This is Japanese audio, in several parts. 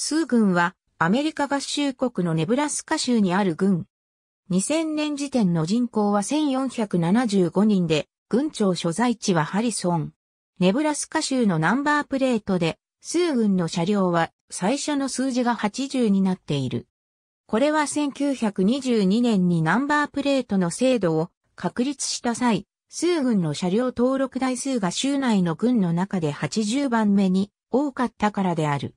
数軍はアメリカ合衆国のネブラスカ州にある軍。2000年時点の人口は1475人で、軍庁所在地はハリソン。ネブラスカ州のナンバープレートで、数軍の車両は最初の数字が80になっている。これは1922年にナンバープレートの制度を確立した際、数軍の車両登録台数が州内の軍の中で80番目に多かったからである。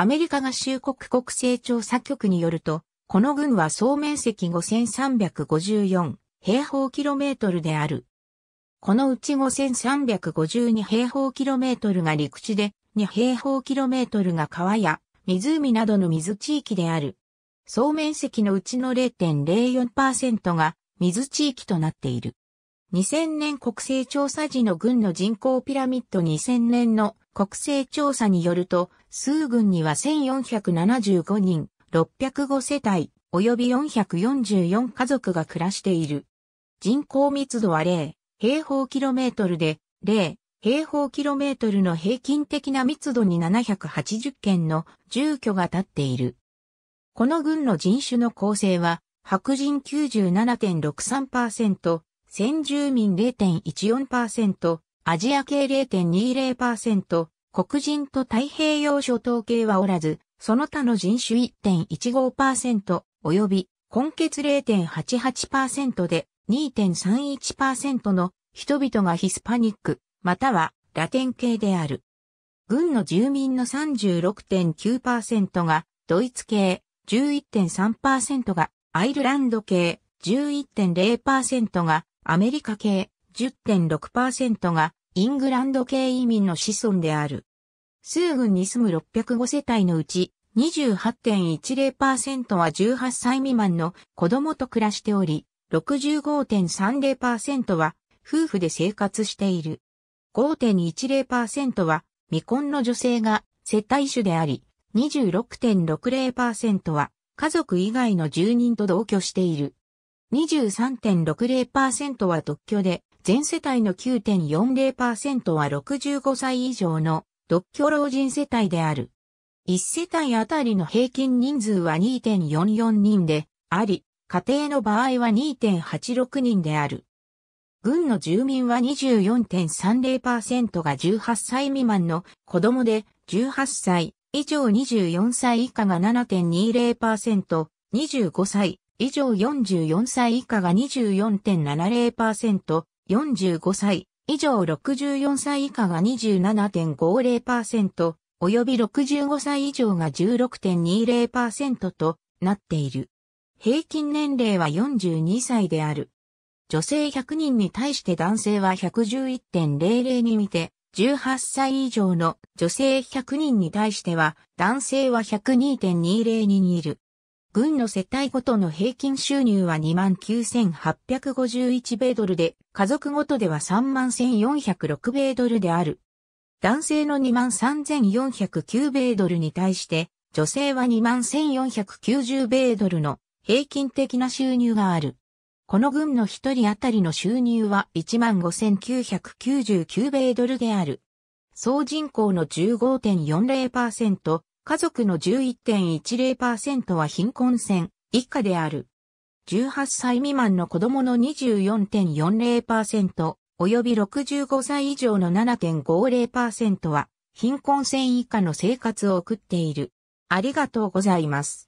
アメリカ合衆国国勢調査局によると、この軍は総面積5354平方キロメートルである。このうち5352平方キロメートルが陸地で、2平方キロメートルが川や湖などの水地域である。総面積のうちの0.04%が水地域となっている。2000年国勢調査時の軍の人口ピラミッド2000年の国勢調査によると、数軍には1475人、605世帯、及び444家族が暮らしている。人口密度は0平方キロメートルで0平方キロメートルの平均的な密度に780件の住居が立っている。この軍の人種の構成は白人97.63%、先住民0.14%、アジア系0.20%、黒人と太平洋諸島系はおらず、その他の人種1.15%、及び、根血0.88%で2.31%の人々がヒスパニック、またはラテン系である。軍の住民の36.9%がドイツ系、11.3%がアイルランド系、11.0%がアメリカ系10.6%がイングランド系移民の子孫である。数群に住む605世帯のうち28.10%は18歳未満の子供と暮らしており、65.30%は夫婦で生活している。5.10%は未婚の女性が世帯主であり、26.60%は家族以外の住人と同居している。23.60%は独居で、全世帯の9.40%は65歳以上の独居老人世帯である。1世帯あたりの平均人数は2.44人であり、家庭の場合は2.86人である。軍の住民は24.30%が18歳未満の子供で、18歳以上24歳以下が7.20%、25歳以上44歳以下が24.70%、45歳以上64歳以下が27.50%、及び65歳以上が16.20%となっている。平均年齢は42歳である。女性100人に対して男性は111.00に見て、18歳以上の女性100人に対しては、男性は102.20にいる。軍の世帯ごとの平均収入は29,851米ドルで、家族ごとでは31,406米ドルである。男性の23,409米ドルに対して、女性は21,490米ドルの平均的な収入がある。この軍の一人当たりの収入は15,999米ドルである。総人口の15.40%、家族の11.10%は貧困線以下である。18歳未満の子供の24.40%、及び65歳以上の7.50%は貧困線以下の生活を送っている。ありがとうございます。